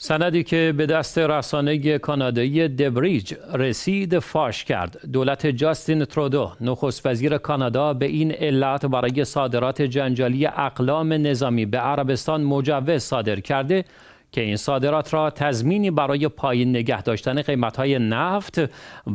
سندی که به دست رسانه کانادایی دبریج رسید فاش کرد دولت جاستین ترودو نخست وزیر کانادا به این علت برای صادرات جنجالی اقلام نظامی به عربستان مجوز صادر کرده که این صادرات را تضمینی برای پایین نگه داشتن قیمتهای نفت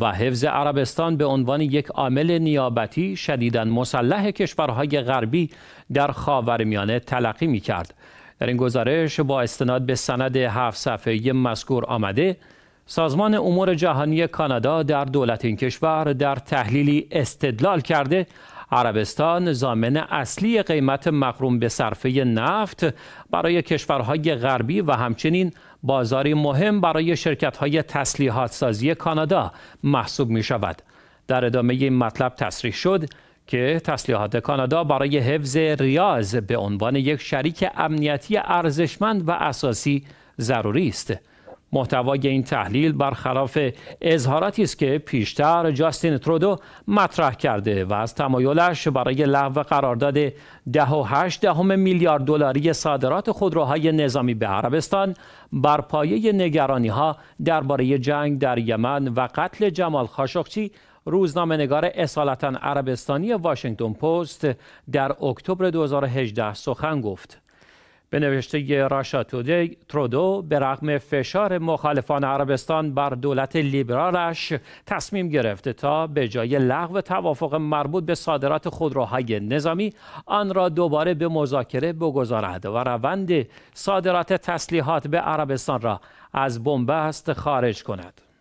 و حفظ عربستان به عنوان یک عامل نیابتی شدیدن مسلح کشورهای غربی در خاورمیانه تلقی می کرد. در این گزارش با استناد به سند هفت صفحه مذکور آمده سازمان امور جهانی کانادا در دولت این کشور در تحلیلی استدلال کرده عربستان زامن اصلی قیمت مقروم به صرفه نفت برای کشورهای غربی و همچنین بازاری مهم برای شرکتهای تسلیحات سازی کانادا محسوب می شود. در ادامه این مطلب تصریح شد که تسلیحات کانادا برای حفظ ریاض به عنوان یک شریک امنیتی ارزشمند و اساسی ضروری است. محتوای این تحلیل برخلاف اظهاراتی است که پیشتر جاستین ترودو مطرح کرده و از تمایلش برای لغو قرارداد ده و دهم میلیارد دلاری صادرات خودروهای نظامی به عربستان بر پایه نگرانی ها درباره جنگ در یمن و قتل جمال خاشقچی روزنامه نگار اصالتا عربستانی واشنگتن پست در اکتبر 2018 سخن گفت به نوشته راشا تودی ترودو به رغم فشار مخالفان عربستان بر دولت لیبرالش تصمیم گرفته تا به جای لغو توافق مربوط به صادرات خودروهای نظامی آن را دوباره به مذاکره بگذارد و روند صادرات تسلیحات به عربستان را از بنبست خارج کند